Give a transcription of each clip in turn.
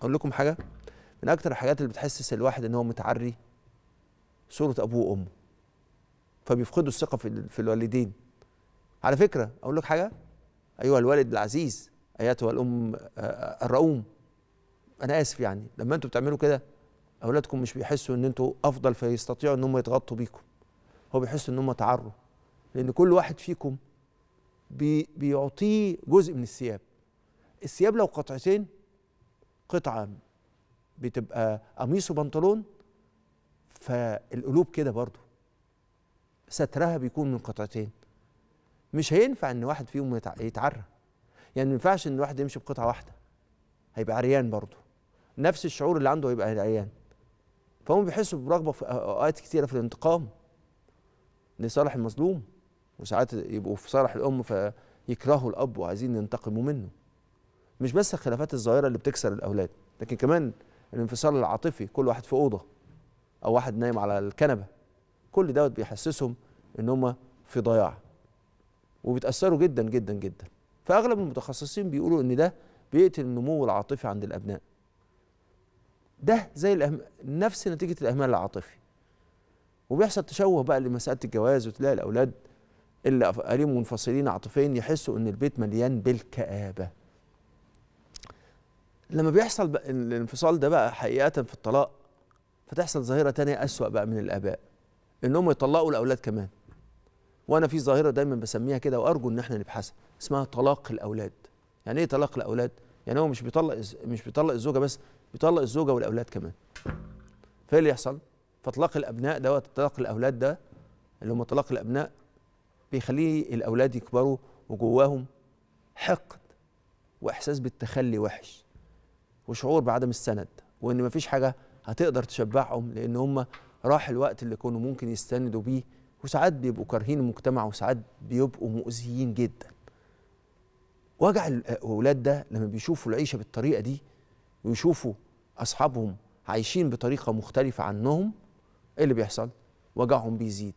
اقول لكم حاجه من اكتر الحاجات اللي بتحسس الواحد ان هو متعري صوره ابوه وامه فبيفقدوا الثقه في, في الوالدين على فكره اقول لك حاجه ايها الوالد العزيز ايتها الام الرؤوم انا اسف يعني لما انتوا بتعملوا كده اولادكم مش بيحسوا ان انتوا افضل فيستطيعوا ان هم يتغطوا بيكم هو بيحس ان هم تعروا لان كل واحد فيكم بي بيعطيه جزء من الثياب الثياب لو قطعتين قطعه بتبقى قميص وبنطلون فالقلوب كده برضو سترها بيكون من قطعتين مش هينفع ان واحد فيهم يتعرى يعني ما ينفعش ان واحد يمشي بقطعه واحده هيبقى عريان برضو نفس الشعور اللي عنده هيبقى عريان فهم بيحسوا برغبه في اوقات كتيره في الانتقام لصالح المظلوم وساعات يبقوا في صالح الام فيكرهوا الاب وعايزين ينتقموا منه مش بس الخلافات الظاهره اللي بتكسر الاولاد لكن كمان الانفصال العاطفي كل واحد في اوضه او واحد نايم على الكنبه كل دوت بيحسسهم ان هم في ضياع وبيتاثروا جدا جدا جدا فاغلب المتخصصين بيقولوا ان ده بيقتل النمو العاطفي عند الابناء ده زي الأهم... نفس نتيجه الاهمال العاطفي وبيحصل تشوه بقى لمساله الجواز وتلاقي الاولاد اللي اهاليهم منفصلين عاطفيا يحسوا ان البيت مليان بالكآبه لما بيحصل الانفصال ده بقى حقيقه في الطلاق فتحصل ظاهره تانية اسوا بقى من الاباء انهم يطلقوا الاولاد كمان وانا في ظاهره دايما بسميها كده وارجو ان احنا نبحثها اسمها طلاق الاولاد يعني ايه طلاق الاولاد يعني هو مش بيطلق مش بيطلق الزوجه بس بيطلق الزوجه والاولاد كمان فايه اللي يحصل فاطلاق الابناء دوت طلاق الاولاد ده اللي هم طلاق الابناء بيخليه الاولاد يكبروا وجواهم حقد واحساس بالتخلي وحش وشعور بعدم السند وان مفيش حاجه هتقدر تشبعهم لان هم راح الوقت اللي كانوا ممكن يستندوا بيه وساعات بيبقوا كارهين المجتمع وساعات بيبقوا مؤذيين جدا وجع الاولاد ده لما بيشوفوا العيشه بالطريقه دي ويشوفوا اصحابهم عايشين بطريقه مختلفه عنهم ايه اللي بيحصل وجعهم بيزيد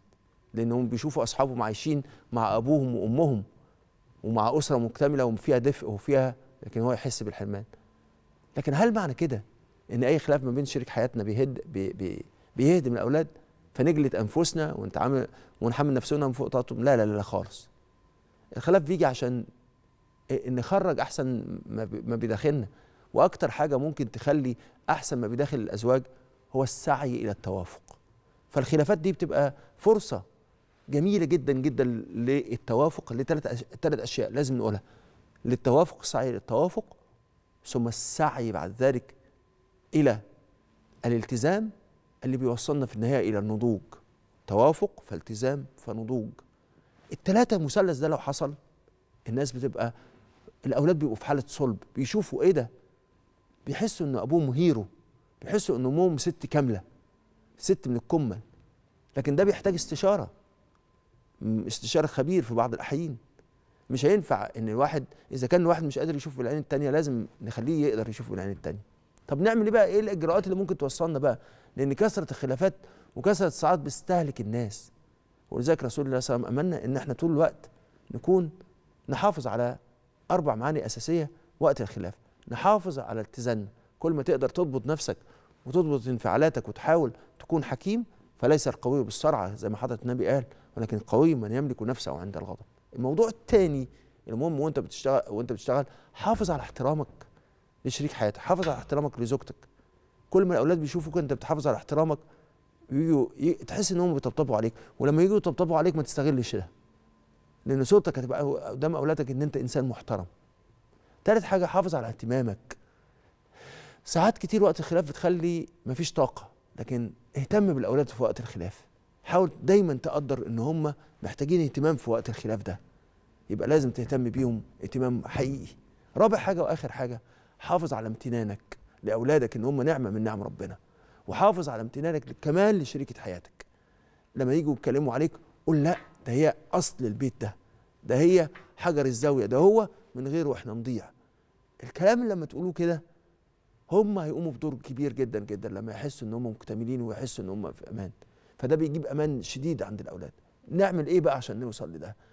لانهم بيشوفوا اصحابهم عايشين مع ابوهم وامهم ومع اسره مكتمله وفيها دفء وفيها لكن هو يحس بالحرمان لكن هل معنى كده ان اي خلاف ما بين شريك حياتنا بيهد بي بي بيهدم الاولاد فنجلد انفسنا ونتعامل ونحمل نفسنا من فوق طاقتهم لا لا لا خالص الخلاف بيجي عشان نخرج احسن ما بيداخلنا واكتر حاجه ممكن تخلي احسن ما بيداخل الازواج هو السعي الى التوافق فالخلافات دي بتبقى فرصه جميله جدا جدا للتوافق لثلاث ثلاث اشياء لازم نقولها للتوافق السعي للتوافق ثم السعي بعد ذلك الى الالتزام اللي بيوصلنا في النهايه الى النضوج توافق فالتزام فنضوج التلاتة المثلث ده لو حصل الناس بتبقى الاولاد بيبقوا في حاله صلب بيشوفوا ايه ده بيحسوا ان ابوهم هيرو بيحسوا ان امهم ست كامله ست من الكمل لكن ده بيحتاج استشاره استشاره خبير في بعض الاحيان مش هينفع ان الواحد اذا كان الواحد مش قادر يشوف بالعين التانية لازم نخليه يقدر يشوف بالعين التانية طب نعمل ايه بقى ايه الاجراءات اللي ممكن توصلنا بقى لان كثره الخلافات وكثره الصعاد بتستهلك الناس ولذلك رسول الله صلى الله عليه وسلم امنا ان احنا طول الوقت نكون نحافظ على اربع معاني اساسيه وقت الخلاف نحافظ على اتزاننا كل ما تقدر تضبط نفسك وتضبط انفعالاتك وتحاول تكون حكيم فليس القوي بالسرعه زي ما حضرت النبي قال ولكن القوي من يملك نفسه عند الغضب الموضوع الثاني المهم وانت بتشتغل وانت بتشتغل حافظ على احترامك لشريك حياتك حافظ على احترامك لزوجتك كل ما الاولاد بيشوفوك انت بتحافظ على احترامك يجوا تحس انهم بيطبطبوا عليك ولما يجوا يطبطبوا عليك ما تستغلش ده لان صورتك هتبقى قدام اولادك ان انت انسان محترم ثالث حاجه حافظ على اهتمامك ساعات كتير وقت الخلاف بتخلي مفيش طاقه لكن اهتم بالاولاد في وقت الخلاف حاول دايما تقدر ان هم محتاجين اهتمام في وقت الخلاف ده يبقى لازم تهتم بيهم اهتمام حقيقي رابع حاجه واخر حاجه حافظ على امتنانك لاولادك ان هم نعمه من نعم ربنا وحافظ على امتنانك كمان لشريكه حياتك لما يجوا يتكلموا عليك قول لا ده هي اصل البيت ده ده هي حجر الزاويه ده هو من غيره احنا نضيع الكلام اللي لما تقولوه كده هم هيقوموا بدور كبير جدا جدا لما يحسوا ان هم مكتملين ويحسوا ان هم في امان فده بيجيب امان شديد عند الاولاد نعمل ايه بقى عشان نوصل لده